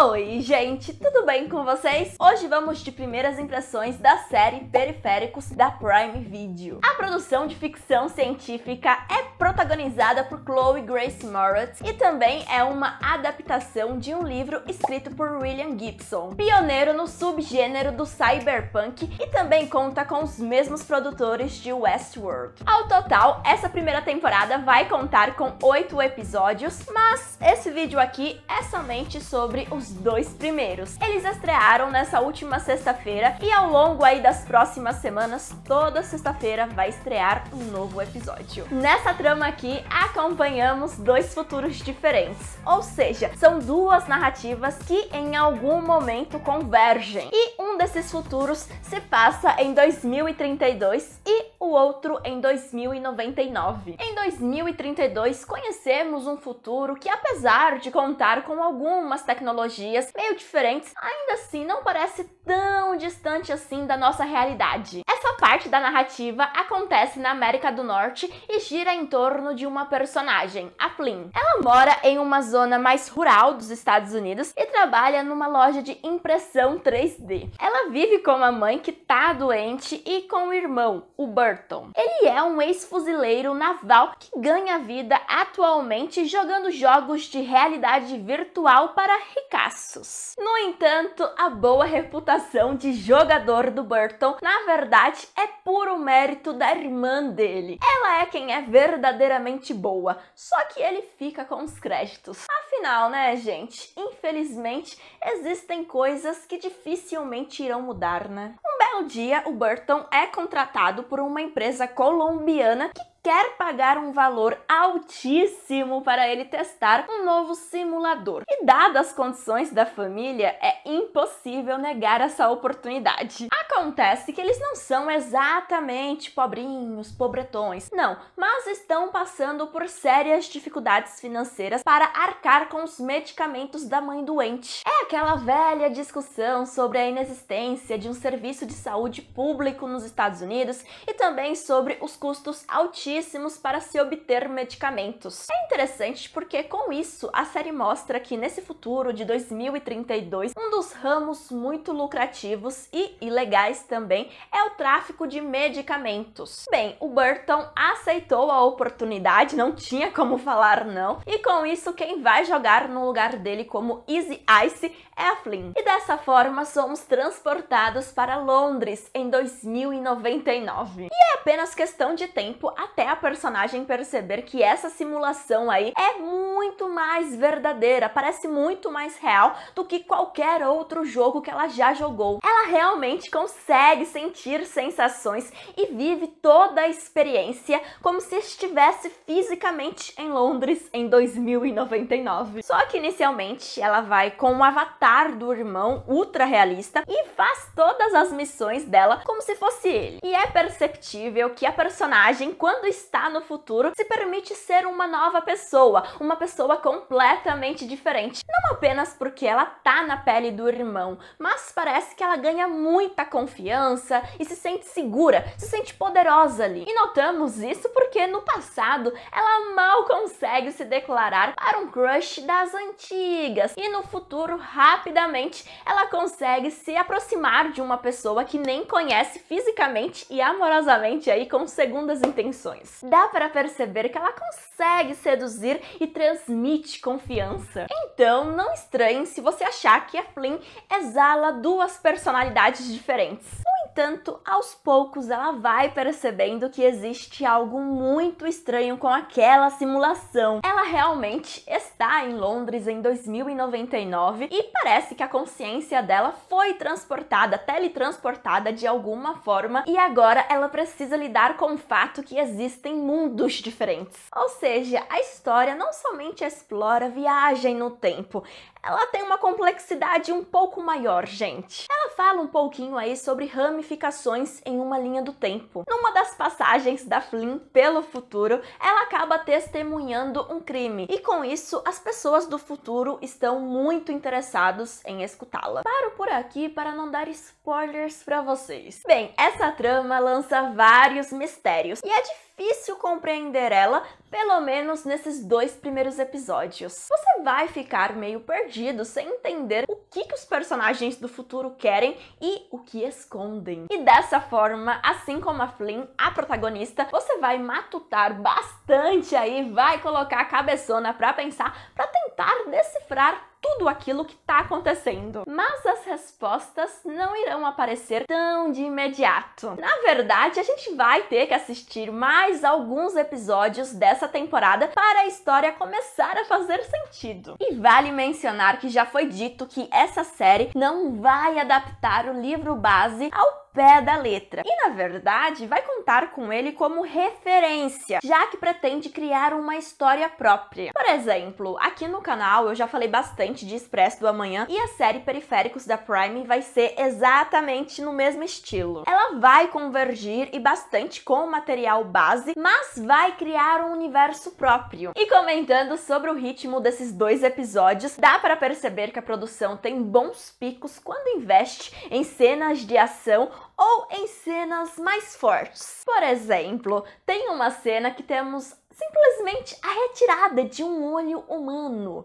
Oi, gente, tudo bem com vocês? Hoje vamos de primeiras impressões da série Periféricos da Prime Video. A produção de ficção científica é protagonizada por Chloe Grace Moritz e também é uma adaptação de um livro escrito por William Gibson, pioneiro no subgênero do cyberpunk e também conta com os mesmos produtores de Westworld. Ao total, essa primeira temporada vai contar com oito episódios, mas esse vídeo aqui é somente sobre os dois primeiros. Eles estrearam nessa última sexta-feira e ao longo aí das próximas semanas, toda sexta-feira vai estrear um novo episódio. Nessa trama aqui, acompanhamos dois futuros diferentes, ou seja, são duas narrativas que em algum momento convergem. E um desses futuros se passa em 2032 e o outro em 2099. Em 2032, conhecemos um futuro que apesar de contar com algumas tecnologias ideologias meio diferentes, ainda assim não parece tão distante assim da nossa realidade. Essa parte da narrativa acontece na América do Norte e gira em torno de uma personagem, a Flynn. Ela mora em uma zona mais rural dos Estados Unidos e trabalha numa loja de impressão 3D. Ela vive com a mãe que tá doente e com o irmão, o Burton. Ele é um ex-fuzileiro naval que ganha vida atualmente jogando jogos de realidade virtual para ricar braços. No entanto, a boa reputação de jogador do Burton, na verdade, é puro mérito da irmã dele. Ela é quem é verdadeiramente boa, só que ele fica com os créditos. Afinal, né, gente? Infelizmente, existem coisas que dificilmente irão mudar, né? Um belo dia, o Burton é contratado por uma empresa colombiana que quer pagar um valor altíssimo para ele testar um novo simulador. E dadas as condições da família, é impossível negar essa oportunidade. Acontece que eles não são exatamente pobrinhos, pobretões, não, mas estão passando por sérias dificuldades financeiras para arcar com os medicamentos da mãe doente. É aquela velha discussão sobre a inexistência de um serviço de saúde público nos Estados Unidos e também sobre os custos altíssimos caríssimos para se obter medicamentos. É interessante porque, com isso, a série mostra que nesse futuro de 2032, um dos ramos muito lucrativos e ilegais também é o tráfico de medicamentos. Bem, o Burton aceitou a oportunidade, não tinha como falar não, e com isso, quem vai jogar no lugar dele como Easy Ice é a Flynn. E dessa forma, somos transportados para Londres em 2099. E é apenas questão de tempo até a personagem perceber que essa simulação aí é muito mais verdadeira, parece muito mais real do que qualquer outro jogo que ela já jogou. Ela realmente consegue sentir sensações e vive toda a experiência como se estivesse fisicamente em Londres em 2099. Só que inicialmente ela vai com o avatar do irmão ultra realista e faz todas as missões dela como se fosse ele. E é perceptível que a personagem, quando está no futuro se permite ser uma nova pessoa, uma pessoa completamente diferente. Não apenas porque ela tá na pele do irmão, mas parece que ela ganha muita confiança e se sente segura, se sente poderosa ali. E notamos isso porque no passado ela mal consegue se declarar para um crush das antigas e no futuro rapidamente ela consegue se aproximar de uma pessoa que nem conhece fisicamente e amorosamente aí com segundas intenções. Dá para perceber que ela consegue seduzir e transmite confiança. Então, não estranhe se você achar que a Flynn exala duas personalidades diferentes. Um Portanto, aos poucos ela vai percebendo que existe algo muito estranho com aquela simulação. Ela realmente está em Londres em 2099 e parece que a consciência dela foi transportada, teletransportada de alguma forma e agora ela precisa lidar com o fato que existem mundos diferentes. Ou seja, a história não somente explora viagem no tempo, ela tem uma complexidade um pouco maior, gente. Ela fala um pouquinho aí sobre ramificações em uma linha do tempo. Numa das passagens da Flynn pelo futuro, ela acaba testemunhando um crime e com isso as pessoas do futuro estão muito interessados em escutá-la. Paro por aqui para não dar spoilers para vocês. Bem, essa trama lança vários mistérios e é difícil difícil compreender ela, pelo menos nesses dois primeiros episódios. Você vai ficar meio perdido sem entender o que, que os personagens do futuro querem e o que escondem. E dessa forma, assim como a Flynn, a protagonista, você vai matutar bastante aí, vai colocar a cabeçona pra pensar, pra tentar decifrar tudo aquilo que está acontecendo. Mas as respostas não irão aparecer tão de imediato. Na verdade, a gente vai ter que assistir mais alguns episódios dessa temporada para a história começar a fazer sentido. E vale mencionar que já foi dito que essa série não vai adaptar o livro base ao pé da letra. E na verdade, vai contar com ele como referência, já que pretende criar uma história própria. Por exemplo, aqui no canal eu já falei bastante de Expresso do Amanhã e a série Periféricos da Prime vai ser exatamente no mesmo estilo. Ela vai convergir e bastante com o material base, mas vai criar um universo próprio. E comentando sobre o ritmo desses dois episódios, dá para perceber que a produção tem bons picos quando investe em cenas de ação ou em cenas mais fortes. Por exemplo, tem uma cena que temos simplesmente a retirada de um olho humano.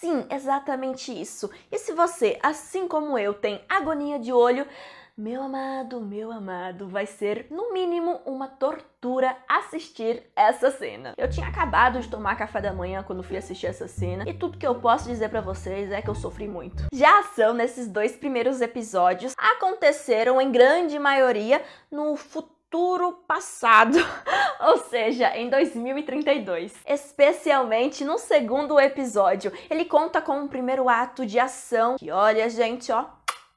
Sim, exatamente isso. E se você, assim como eu, tem agonia de olho, meu amado, meu amado, vai ser no mínimo uma tortura assistir essa cena. Eu tinha acabado de tomar café da manhã quando fui assistir essa cena, e tudo que eu posso dizer para vocês é que eu sofri muito. Já a ação nesses dois primeiros episódios aconteceram em grande maioria no futuro futuro passado, ou seja, em 2032. Especialmente no segundo episódio, ele conta com um primeiro ato de ação que, olha, gente, ó,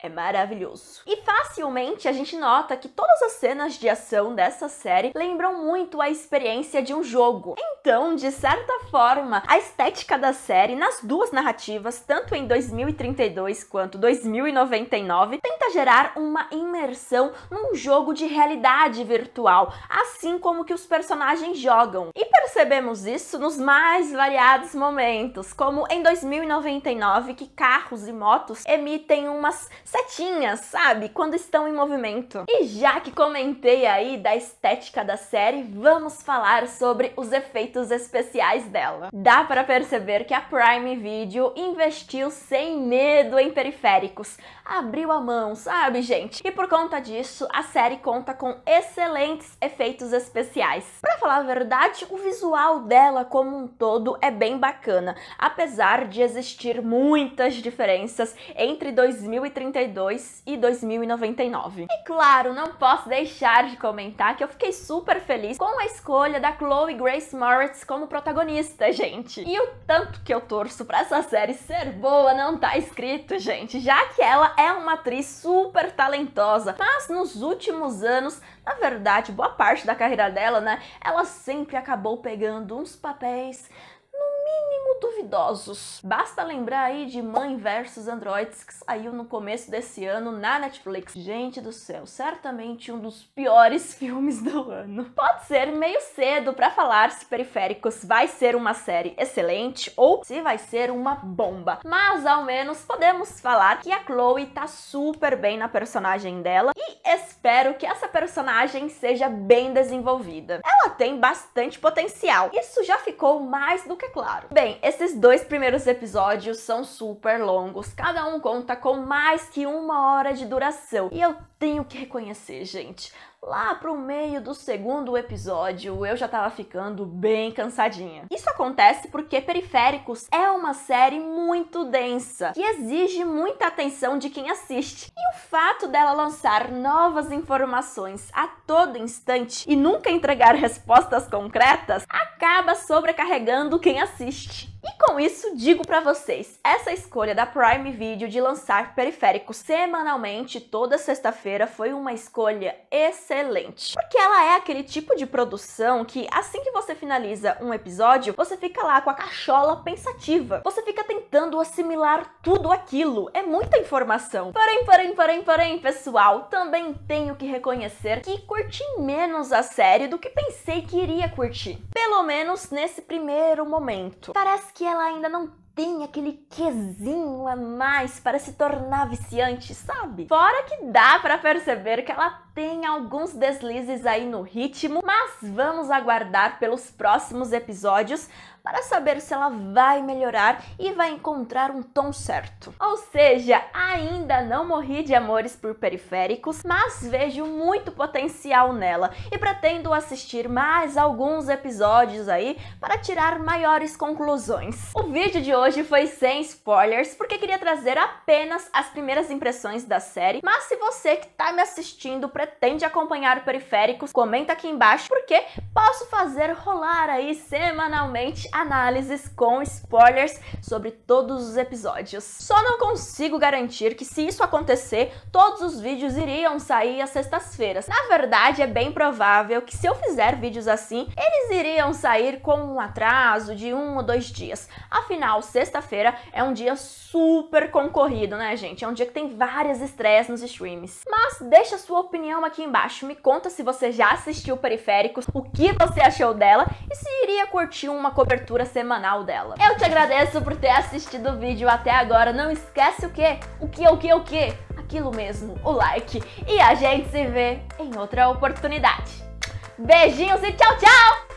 é maravilhoso. E facilmente a gente nota que todas as cenas de ação dessa série lembram muito a experiência de um jogo. Então, de certa forma, a estética da série nas duas narrativas, tanto em 2032 quanto 2099, tenta gerar uma imersão num jogo de realidade virtual, assim como que os personagens jogam. E percebemos isso nos mais variados momentos, como em 2099 que carros e motos emitem umas setinhas, sabe? Quando estão em movimento. E já que comentei aí da estética da série, vamos falar sobre os efeitos especiais dela. Dá para perceber que a Prime Video investiu sem medo em periféricos. Abriu a mão, sabe, gente? E por conta disso, a série conta com excelentes efeitos especiais. Para falar a verdade, o visual dela como um todo é bem bacana, apesar de existir muitas diferenças entre 2030 2092 e 2099. E claro, não posso deixar de comentar que eu fiquei super feliz com a escolha da Chloe Grace Moritz como protagonista, gente. E o tanto que eu torço pra essa série ser boa não tá escrito, gente, já que ela é uma atriz super talentosa, mas nos últimos anos, na verdade, boa parte da carreira dela, né, ela sempre acabou pegando uns papéis duvidosos. Basta lembrar aí de Mãe versus Androids que saiu no começo desse ano na Netflix. Gente do céu, certamente um dos piores filmes do ano. Pode ser meio cedo para falar se Periféricos vai ser uma série excelente ou se vai ser uma bomba, mas ao menos podemos falar que a Chloe tá super bem na personagem dela e espero que essa personagem seja bem desenvolvida. Ela tem bastante potencial. Isso já ficou mais do que claro. Bem, esses dois primeiros episódios são super longos, cada um conta com mais que uma hora de duração. E eu tenho que reconhecer, gente, Lá pro meio do segundo episódio, eu já tava ficando bem cansadinha. Isso acontece porque Periféricos é uma série muito densa, que exige muita atenção de quem assiste. E o fato dela lançar novas informações a todo instante e nunca entregar respostas concretas acaba sobrecarregando quem assiste. E com isso, digo para vocês, essa escolha da Prime Video de lançar periférico semanalmente toda sexta-feira foi uma escolha excelente. Porque ela é aquele tipo de produção que assim que você finaliza um episódio, você fica lá com a cachola pensativa. Você fica tentando assimilar tudo aquilo. É muita informação. Porém, porém, porém, porém, pessoal, também tenho que reconhecer que curti menos a série do que pensei que iria curtir. Pelo menos nesse primeiro momento. Parece que ela ela ainda não tem aquele quesinho a mais para se tornar viciante, sabe? Fora que dá para perceber que ela tem alguns deslizes aí no ritmo, mas vamos aguardar pelos próximos episódios para saber se ela vai melhorar e vai encontrar um tom certo. Ou seja, ainda não morri de amores por periféricos, mas vejo muito potencial nela e pretendo assistir mais alguns episódios aí para tirar maiores conclusões. O vídeo de hoje hoje foi sem spoilers, porque queria trazer apenas as primeiras impressões da série, mas se você que está me assistindo pretende acompanhar Periféricos, comenta aqui embaixo, porque posso fazer rolar aí semanalmente análises com spoilers sobre todos os episódios. Só não consigo garantir que se isso acontecer, todos os vídeos iriam sair às sextas-feiras. Na verdade, é bem provável que se eu fizer vídeos assim, eles iriam sair com um atraso de um ou dois dias. Afinal, sexta-feira é um dia super concorrido, né, gente? É um dia que tem várias estreias nos streams. Mas deixa a sua opinião aqui embaixo. Me conta se você já assistiu Periféricos, o que você achou dela e se iria curtir uma cobertura semanal dela. Eu te agradeço por ter assistido o vídeo até agora. Não esquece o que? O que, o que, o que? Aquilo mesmo, o like. E a gente se vê em outra oportunidade. Beijinhos e tchau, tchau!